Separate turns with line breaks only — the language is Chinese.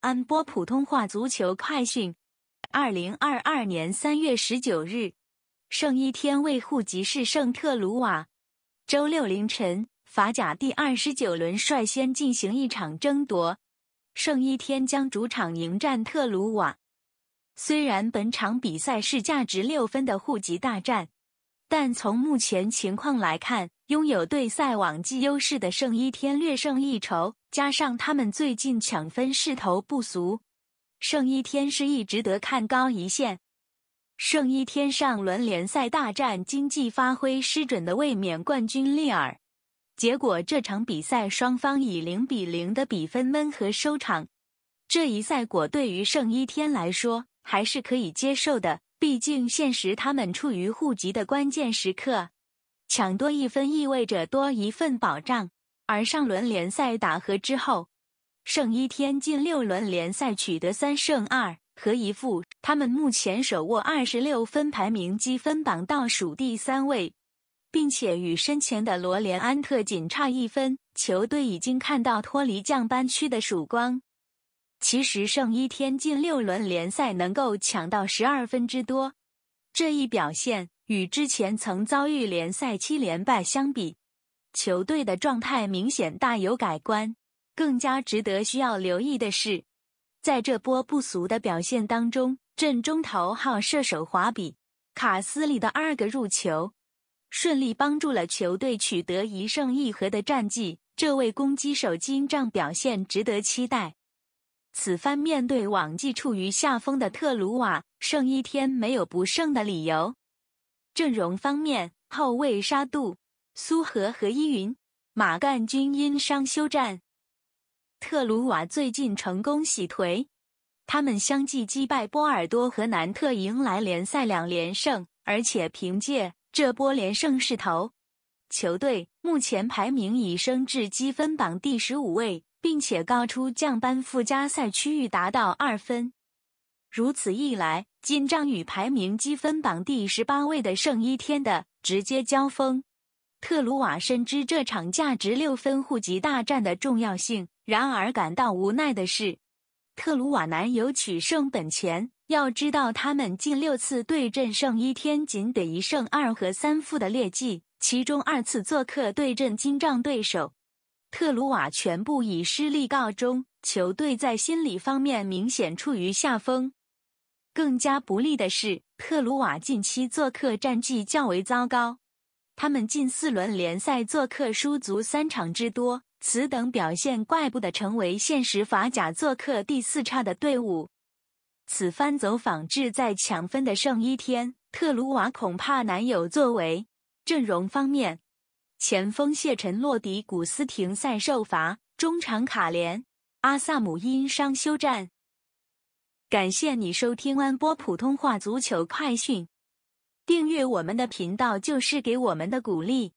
安播普通话足球快讯：二零二二年三月十九日，圣伊天为户籍是圣特鲁瓦。周六凌晨，法甲第二十九轮率先进行一场争夺，圣伊天将主场迎战特鲁瓦。虽然本场比赛是价值六分的户籍大战，但从目前情况来看，拥有对赛往绩优势的圣伊天略胜一筹。加上他们最近抢分势头不俗，圣一天是一值得看高一线。圣一天上轮联赛大战，经济发挥失准的卫冕冠军利尔，结果这场比赛双方以零比零的比分温和收场。这一赛果对于圣一天来说还是可以接受的，毕竟现实他们处于护级的关键时刻，抢多一分意味着多一份保障。而上轮联赛打和之后，圣伊天近六轮联赛取得三胜二和一负，他们目前手握二十六分，排名积分榜倒数第三位，并且与身前的罗联安特仅差一分，球队已经看到脱离降班区的曙光。其实，圣一天近六轮联赛能够抢到十二分之多，这一表现与之前曾遭遇联赛七连败相比。球队的状态明显大有改观。更加值得需要留意的是，在这波不俗的表现当中，阵中头号射手华比卡斯里的二个入球，顺利帮助了球队取得一胜一和的战绩。这位攻击手今仗表现值得期待。此番面对往绩处于下风的特鲁瓦，胜一天没有不胜的理由。阵容方面，后卫沙杜。苏荷和伊云、马干均因伤休战。特鲁瓦最近成功洗颓，他们相继击败波尔多和南特，迎来联赛两连胜。而且凭借这波连胜势头，球队目前排名已升至积分榜第十五位，并且高出降班附加赛区域达到二分。如此一来，金章与排名积分榜第十八位的圣一天的直接交锋。特鲁瓦深知这场价值六分户籍大战的重要性，然而感到无奈的是，特鲁瓦难有取胜本钱。要知道，他们近六次对阵圣伊天，仅得一胜二和三负的劣迹，其中二次做客对阵金帐对手，特鲁瓦全部以失利告终。球队在心理方面明显处于下风。更加不利的是，特鲁瓦近期做客战绩较为糟糕。他们近四轮联赛做客输足三场之多，此等表现怪不得成为现实法甲做客第四差的队伍。此番走访至在抢分的圣伊天，特鲁瓦恐怕难有作为。阵容方面，前锋谢臣洛迪古斯廷赛受罚，中场卡连阿萨姆因伤休战。感谢你收听安波普通话足球快讯。订阅我们的频道，就是给我们的鼓励。